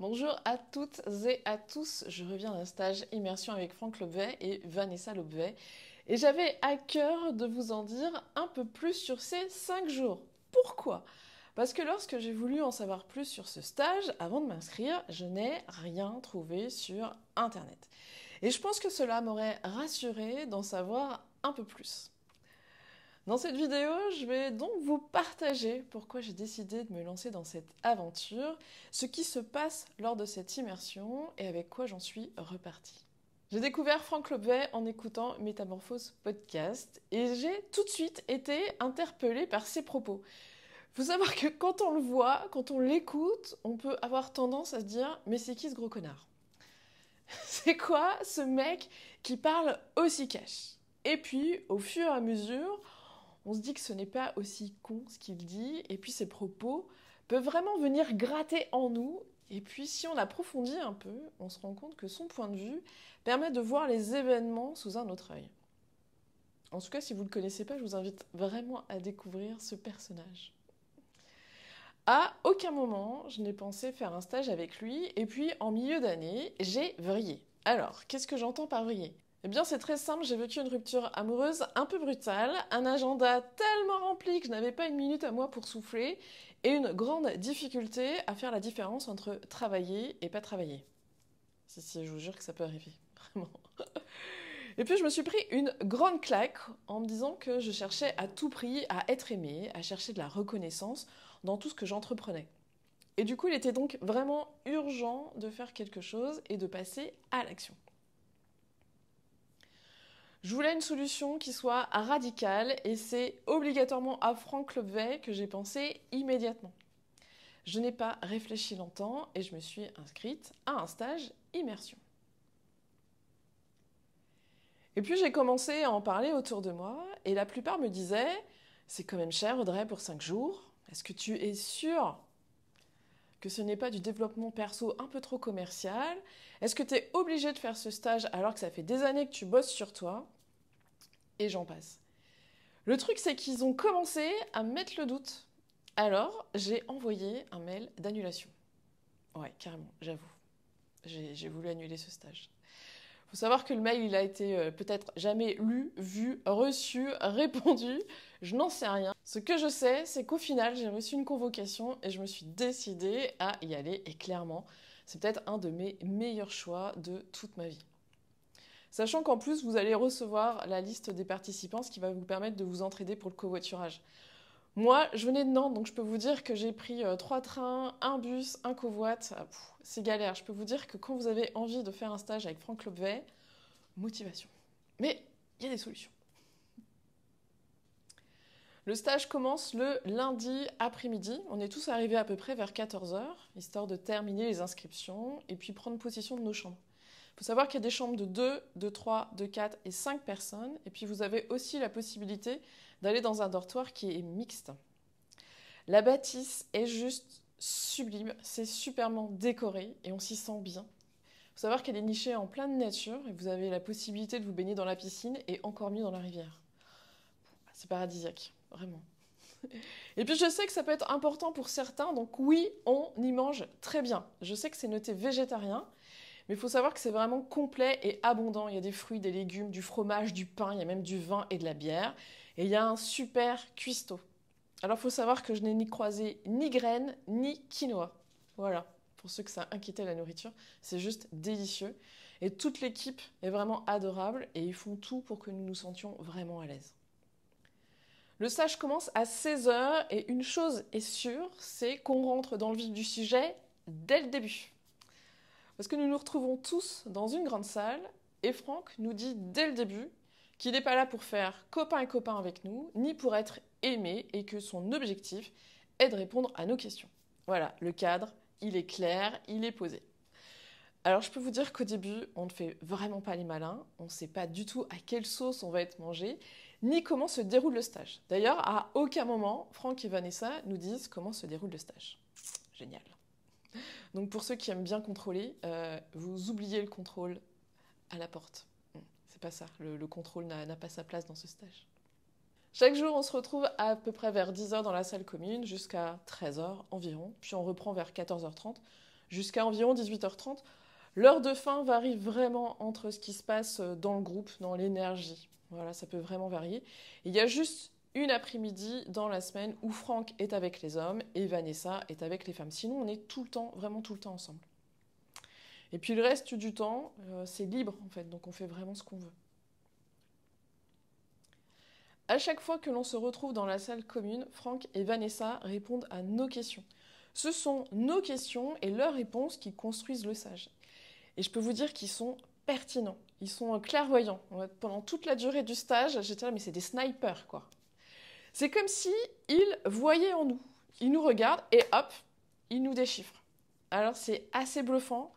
Bonjour à toutes et à tous. Je reviens d'un stage immersion avec Franck Lobvet et Vanessa Lobvet Et j'avais à cœur de vous en dire un peu plus sur ces 5 jours. Pourquoi Parce que lorsque j'ai voulu en savoir plus sur ce stage, avant de m'inscrire, je n'ai rien trouvé sur Internet. Et je pense que cela m'aurait rassuré d'en savoir un peu plus. Dans cette vidéo, je vais donc vous partager pourquoi j'ai décidé de me lancer dans cette aventure, ce qui se passe lors de cette immersion et avec quoi j'en suis repartie. J'ai découvert Franck Lobet en écoutant Métamorphose Podcast et j'ai tout de suite été interpellée par ses propos. Faut savoir que quand on le voit, quand on l'écoute, on peut avoir tendance à se dire mais c'est qui ce gros connard C'est quoi ce mec qui parle aussi cash Et puis au fur et à mesure, on se dit que ce n'est pas aussi con ce qu'il dit, et puis ses propos peuvent vraiment venir gratter en nous, et puis si on approfondit un peu, on se rend compte que son point de vue permet de voir les événements sous un autre œil. En tout cas, si vous ne le connaissez pas, je vous invite vraiment à découvrir ce personnage. À aucun moment, je n'ai pensé faire un stage avec lui, et puis en milieu d'année, j'ai vrillé. Alors, qu'est-ce que j'entends par vriller eh bien, c'est très simple, j'ai vécu une rupture amoureuse un peu brutale, un agenda tellement rempli que je n'avais pas une minute à moi pour souffler, et une grande difficulté à faire la différence entre travailler et pas travailler. Si, si, je vous jure que ça peut arriver, vraiment. Et puis je me suis pris une grande claque en me disant que je cherchais à tout prix à être aimée, à chercher de la reconnaissance dans tout ce que j'entreprenais. Et du coup, il était donc vraiment urgent de faire quelque chose et de passer à l'action. Je voulais une solution qui soit radicale et c'est obligatoirement à Franck que j'ai pensé immédiatement. Je n'ai pas réfléchi longtemps et je me suis inscrite à un stage immersion. Et puis j'ai commencé à en parler autour de moi et la plupart me disaient C'est quand même cher Audrey pour 5 jours. Est-ce que tu es sûre que ce n'est pas du développement perso un peu trop commercial Est-ce que tu es obligé de faire ce stage alors que ça fait des années que tu bosses sur toi Et j'en passe. Le truc, c'est qu'ils ont commencé à mettre le doute. Alors, j'ai envoyé un mail d'annulation. Ouais, carrément, j'avoue. J'ai voulu annuler ce stage. Il Faut savoir que le mail, il a été euh, peut-être jamais lu, vu, reçu, répondu. Je n'en sais rien. Ce que je sais, c'est qu'au final, j'ai reçu une convocation et je me suis décidée à y aller. Et clairement, c'est peut-être un de mes meilleurs choix de toute ma vie. Sachant qu'en plus, vous allez recevoir la liste des participants, ce qui va vous permettre de vous entraider pour le covoiturage. Moi, je venais de Nantes, donc je peux vous dire que j'ai pris euh, trois trains, un bus, un covoit. Ah, c'est galère. Je peux vous dire que quand vous avez envie de faire un stage avec Franck Lobvet, motivation. Mais il y a des solutions. Le stage commence le lundi après-midi. On est tous arrivés à peu près vers 14h, histoire de terminer les inscriptions et puis prendre possession de nos chambres. Il faut savoir qu'il y a des chambres de 2, de 3, de 4 et 5 personnes. Et puis vous avez aussi la possibilité d'aller dans un dortoir qui est mixte. La bâtisse est juste sublime, c'est superment décoré et on s'y sent bien. Il faut savoir qu'elle est nichée en pleine nature et vous avez la possibilité de vous baigner dans la piscine et encore mieux dans la rivière. C'est paradisiaque. Vraiment. Et puis je sais que ça peut être important pour certains, donc oui, on y mange très bien. Je sais que c'est noté végétarien, mais il faut savoir que c'est vraiment complet et abondant. Il y a des fruits, des légumes, du fromage, du pain, il y a même du vin et de la bière. Et il y a un super cuistot. Alors il faut savoir que je n'ai ni croisé ni graines, ni quinoa. Voilà, pour ceux que ça inquiétait la nourriture, c'est juste délicieux. Et toute l'équipe est vraiment adorable et ils font tout pour que nous nous sentions vraiment à l'aise. Le stage commence à 16h et une chose est sûre, c'est qu'on rentre dans le vif du sujet dès le début. Parce que nous nous retrouvons tous dans une grande salle et Franck nous dit dès le début qu'il n'est pas là pour faire copain et copain avec nous, ni pour être aimé et que son objectif est de répondre à nos questions. Voilà, le cadre, il est clair, il est posé. Alors je peux vous dire qu'au début, on ne fait vraiment pas les malins, on ne sait pas du tout à quelle sauce on va être mangé ni comment se déroule le stage. D'ailleurs, à aucun moment, Franck et Vanessa nous disent comment se déroule le stage. Génial. Donc pour ceux qui aiment bien contrôler, euh, vous oubliez le contrôle à la porte. Hum, c'est pas ça, le, le contrôle n'a pas sa place dans ce stage. Chaque jour, on se retrouve à peu près vers 10h dans la salle commune jusqu'à 13h environ, puis on reprend vers 14h30 jusqu'à environ 18h30. L'heure de fin varie vraiment entre ce qui se passe euh, dans le groupe, dans l'énergie, voilà, ça peut vraiment varier. Il y a juste une après-midi dans la semaine où Franck est avec les hommes et Vanessa est avec les femmes. Sinon, on est tout le temps, vraiment tout le temps ensemble. Et puis le reste du temps, euh, c'est libre en fait, donc on fait vraiment ce qu'on veut. À chaque fois que l'on se retrouve dans la salle commune, Franck et Vanessa répondent à nos questions. Ce sont nos questions et leurs réponses qui construisent le sage. Et je peux vous dire qu'ils sont pertinents. Ils sont euh, clairvoyants. Pendant toute la durée du stage, j'étais là, mais c'est des snipers, quoi. C'est comme si voyaient en nous. Ils nous regardent et hop, ils nous déchiffrent. Alors c'est assez bluffant,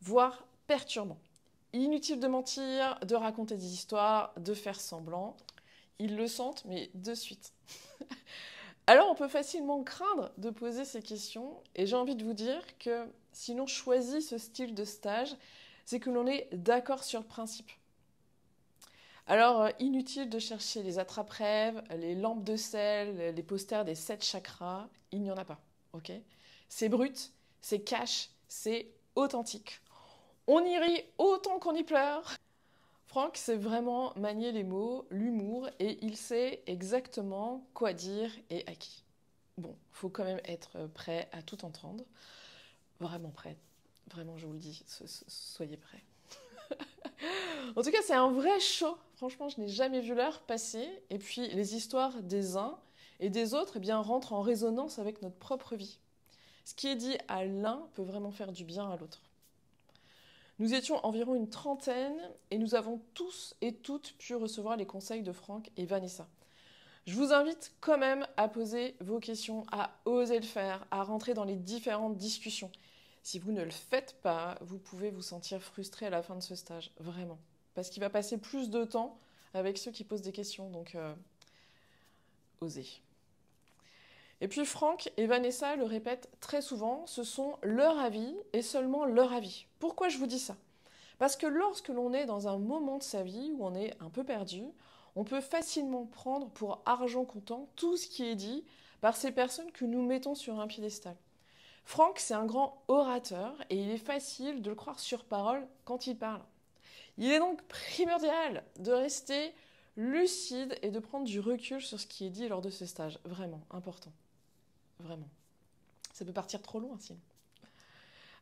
voire perturbant. Inutile de mentir, de raconter des histoires, de faire semblant. Ils le sentent, mais de suite. Alors on peut facilement craindre de poser ces questions et j'ai envie de vous dire que si l'on choisit ce style de stage, c'est que l'on est d'accord sur le principe. Alors, euh, inutile de chercher les attrape-rêves, les lampes de sel, les posters des sept chakras, il n'y en a pas, ok C'est brut, c'est cash, c'est authentique. On y rit autant qu'on y pleure Franck sait vraiment manier les mots, l'humour, et il sait exactement quoi dire et à qui. Bon, faut quand même être prêt à tout entendre. Vraiment prêt. Vraiment, je vous le dis, soyez prêts. en tout cas, c'est un vrai show. Franchement, je n'ai jamais vu l'heure passer. Et puis, les histoires des uns et des autres eh bien, rentrent en résonance avec notre propre vie. Ce qui est dit à l'un peut vraiment faire du bien à l'autre. Nous étions environ une trentaine et nous avons tous et toutes pu recevoir les conseils de Franck et Vanessa. Je vous invite quand même à poser vos questions, à oser le faire, à rentrer dans les différentes discussions. Si vous ne le faites pas, vous pouvez vous sentir frustré à la fin de ce stage, vraiment. Parce qu'il va passer plus de temps avec ceux qui posent des questions, donc euh, osez. Et puis Franck et Vanessa le répètent très souvent, ce sont leur avis et seulement leur avis. Pourquoi je vous dis ça Parce que lorsque l'on est dans un moment de sa vie où on est un peu perdu, on peut facilement prendre pour argent comptant tout ce qui est dit par ces personnes que nous mettons sur un piédestal. Franck, c'est un grand orateur et il est facile de le croire sur parole quand il parle. Il est donc primordial de rester lucide et de prendre du recul sur ce qui est dit lors de ce stage. Vraiment, important. Vraiment. Ça peut partir trop loin sinon.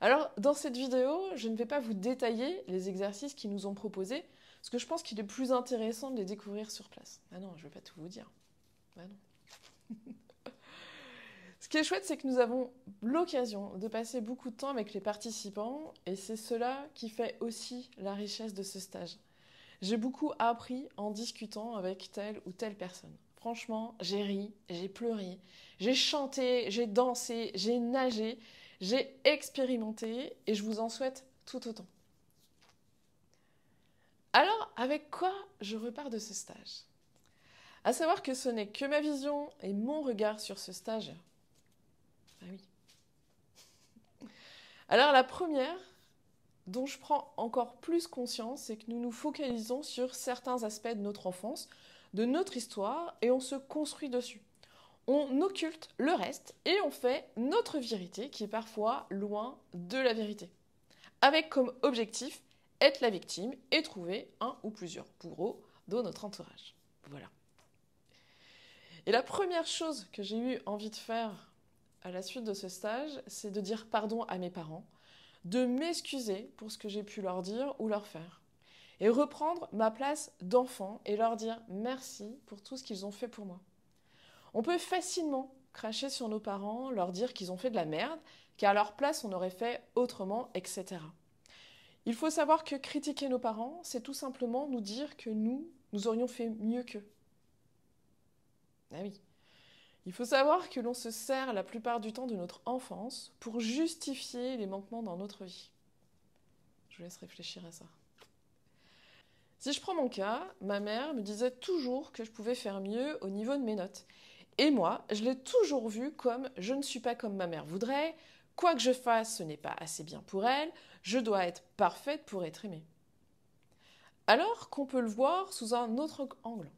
Alors, dans cette vidéo, je ne vais pas vous détailler les exercices qui nous ont proposés, parce que je pense qu'il est plus intéressant de les découvrir sur place. Ah non, je ne vais pas tout vous dire. Ah non. Ce qui est chouette, c'est que nous avons l'occasion de passer beaucoup de temps avec les participants et c'est cela qui fait aussi la richesse de ce stage. J'ai beaucoup appris en discutant avec telle ou telle personne. Franchement, j'ai ri, j'ai pleuré, j'ai chanté, j'ai dansé, j'ai nagé, j'ai expérimenté et je vous en souhaite tout autant. Alors, avec quoi je repars de ce stage À savoir que ce n'est que ma vision et mon regard sur ce stage ah oui. Alors la première, dont je prends encore plus conscience, c'est que nous nous focalisons sur certains aspects de notre enfance, de notre histoire, et on se construit dessus. On occulte le reste et on fait notre vérité qui est parfois loin de la vérité. Avec comme objectif être la victime et trouver un ou plusieurs bourreaux dans notre entourage. Voilà. Et la première chose que j'ai eu envie de faire à la suite de ce stage, c'est de dire pardon à mes parents, de m'excuser pour ce que j'ai pu leur dire ou leur faire, et reprendre ma place d'enfant et leur dire merci pour tout ce qu'ils ont fait pour moi. On peut facilement cracher sur nos parents, leur dire qu'ils ont fait de la merde, qu'à leur place on aurait fait autrement, etc. Il faut savoir que critiquer nos parents, c'est tout simplement nous dire que nous, nous aurions fait mieux qu'eux. Ah oui. Il faut savoir que l'on se sert la plupart du temps de notre enfance pour justifier les manquements dans notre vie. Je vous laisse réfléchir à ça. Si je prends mon cas, ma mère me disait toujours que je pouvais faire mieux au niveau de mes notes. Et moi, je l'ai toujours vu comme je ne suis pas comme ma mère voudrait, quoi que je fasse, ce n'est pas assez bien pour elle, je dois être parfaite pour être aimée. Alors qu'on peut le voir sous un autre angle.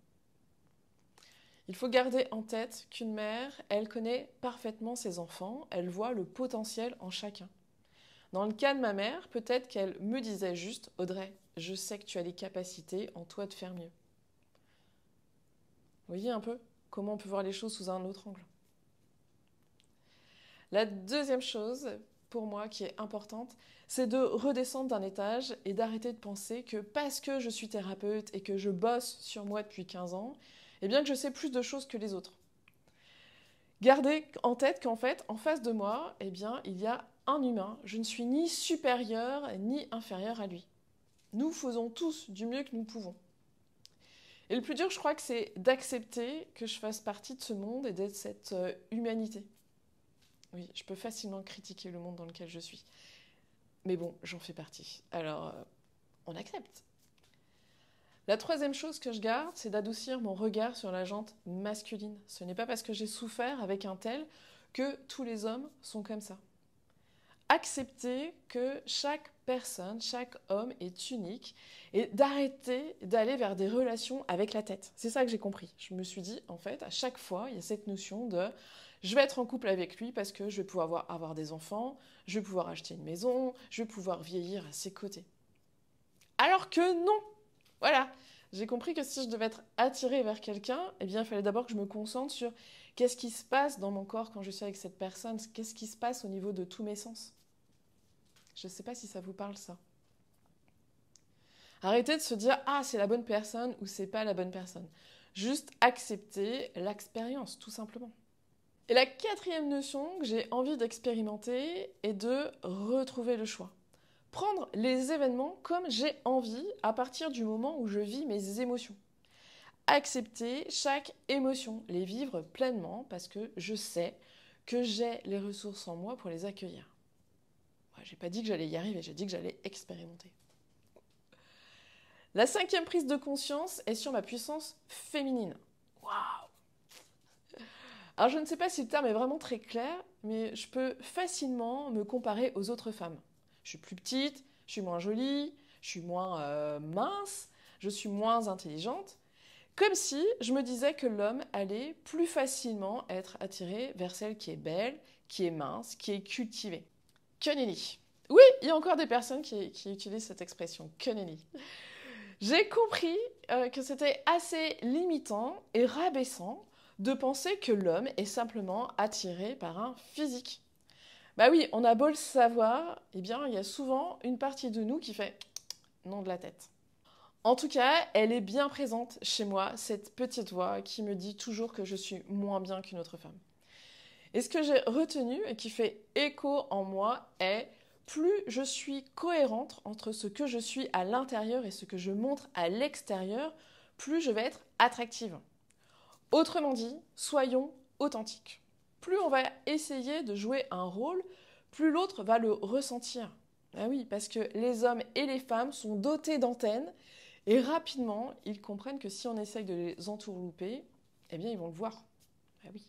Il faut garder en tête qu'une mère, elle connaît parfaitement ses enfants, elle voit le potentiel en chacun. Dans le cas de ma mère, peut-être qu'elle me disait juste Audrey, je sais que tu as des capacités en toi de faire mieux. Vous voyez un peu comment on peut voir les choses sous un autre angle. La deuxième chose, pour moi, qui est importante, c'est de redescendre d'un étage et d'arrêter de penser que parce que je suis thérapeute et que je bosse sur moi depuis 15 ans, et bien que je sais plus de choses que les autres. Gardez en tête qu'en fait, en face de moi, eh bien, il y a un humain. Je ne suis ni supérieur ni inférieur à lui. Nous faisons tous du mieux que nous pouvons. Et le plus dur, je crois que c'est d'accepter que je fasse partie de ce monde et d'être cette euh, humanité. Oui, je peux facilement critiquer le monde dans lequel je suis. Mais bon, j'en fais partie. Alors, euh, on accepte. La troisième chose que je garde, c'est d'adoucir mon regard sur la jante masculine. Ce n'est pas parce que j'ai souffert avec un tel que tous les hommes sont comme ça. Accepter que chaque personne, chaque homme est unique et d'arrêter d'aller vers des relations avec la tête. C'est ça que j'ai compris. Je me suis dit, en fait, à chaque fois, il y a cette notion de je vais être en couple avec lui parce que je vais pouvoir avoir, avoir des enfants, je vais pouvoir acheter une maison, je vais pouvoir vieillir à ses côtés. Alors que non, voilà. J'ai compris que si je devais être attirée vers quelqu'un, eh bien, il fallait d'abord que je me concentre sur qu'est-ce qui se passe dans mon corps quand je suis avec cette personne, qu'est-ce qui se passe au niveau de tous mes sens. Je ne sais pas si ça vous parle ça. Arrêtez de se dire ah c'est la bonne personne ou c'est pas la bonne personne. Juste accepter l'expérience tout simplement. Et la quatrième notion que j'ai envie d'expérimenter est de retrouver le choix prendre les événements comme j'ai envie à partir du moment où je vis mes émotions. Accepter chaque émotion, les vivre pleinement parce que je sais que j'ai les ressources en moi pour les accueillir. j'ai pas dit que j'allais y arriver, j'ai dit que j'allais expérimenter. La cinquième prise de conscience est sur ma puissance féminine. Waouh Alors je ne sais pas si le terme est vraiment très clair, mais je peux facilement me comparer aux autres femmes. Je suis plus petite, je suis moins jolie, je suis moins euh, mince, je suis moins intelligente. Comme si je me disais que l'homme allait plus facilement être attiré vers celle qui est belle, qui est mince, qui est cultivée. Connelly. Oui, il y a encore des personnes qui, utilisent cette expression, Connelly. J'ai compris euh, que c'était assez limitant et rabaissant de penser que l'homme est simplement attiré par un physique. Bah oui, on a beau le savoir, eh bien, il y a souvent une partie de nous qui fait non de la tête. En tout cas, elle est bien présente chez moi, cette petite voix qui me dit toujours que je suis moins bien qu'une autre femme. Et ce que j'ai retenu et qui fait écho en moi est plus je suis cohérente entre ce que je suis à l'intérieur et ce que je montre à l'extérieur, plus je vais être attractive. Autrement dit, soyons authentiques plus on va essayer de jouer un rôle, plus l'autre va le ressentir. Ah oui, parce que les hommes et les femmes sont dotés d'antennes et rapidement, ils comprennent que si on essaye de les entourlouper, eh bien, ils vont le voir. Ah oui.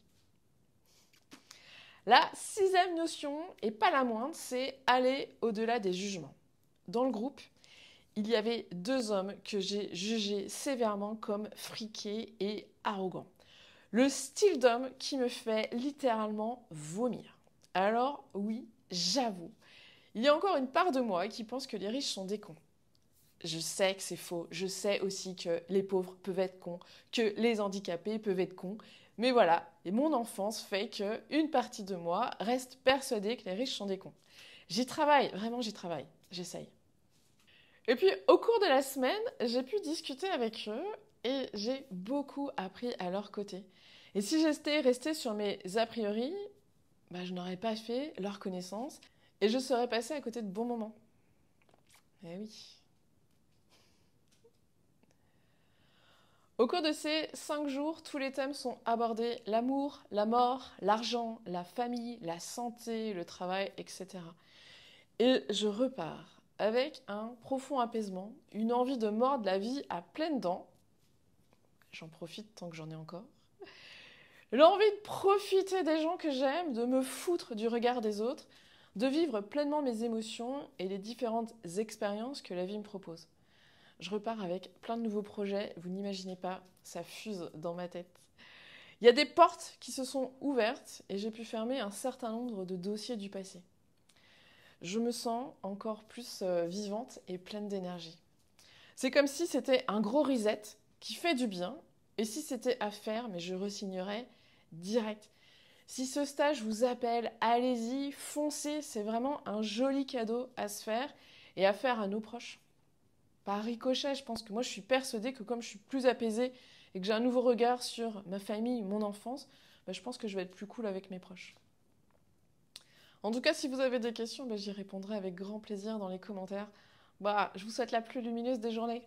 La sixième notion, et pas la moindre, c'est aller au-delà des jugements. Dans le groupe, il y avait deux hommes que j'ai jugés sévèrement comme friqués et arrogants. Le style d'homme qui me fait littéralement vomir. Alors oui, j'avoue, il y a encore une part de moi qui pense que les riches sont des cons. Je sais que c'est faux, je sais aussi que les pauvres peuvent être cons, que les handicapés peuvent être cons, mais voilà, et mon enfance fait qu'une partie de moi reste persuadée que les riches sont des cons. J'y travaille, vraiment j'y travaille, j'essaye. Et puis au cours de la semaine, j'ai pu discuter avec eux et j'ai beaucoup appris à leur côté. Et si j'étais restée sur mes a priori, bah, je n'aurais pas fait leur connaissance et je serais passée à côté de bons moments. Eh oui. Au cours de ces cinq jours, tous les thèmes sont abordés l'amour, la mort, l'argent, la famille, la santé, le travail, etc. Et je repars avec un profond apaisement, une envie de mordre la vie à pleines dents. J'en profite tant que j'en ai encore. L'envie de profiter des gens que j'aime, de me foutre du regard des autres, de vivre pleinement mes émotions et les différentes expériences que la vie me propose. Je repars avec plein de nouveaux projets, vous n'imaginez pas, ça fuse dans ma tête. Il y a des portes qui se sont ouvertes et j'ai pu fermer un certain nombre de dossiers du passé. Je me sens encore plus euh, vivante et pleine d'énergie. C'est comme si c'était un gros reset qui fait du bien, et si c'était à faire, mais je resignerais direct. Si ce stage vous appelle, allez-y, foncez, c'est vraiment un joli cadeau à se faire et à faire à nos proches. Par ricochet, je pense que moi je suis persuadée que comme je suis plus apaisée et que j'ai un nouveau regard sur ma famille, mon enfance, bah, je pense que je vais être plus cool avec mes proches. En tout cas, si vous avez des questions, bah, j'y répondrai avec grand plaisir dans les commentaires. Bah, je vous souhaite la plus lumineuse des journées.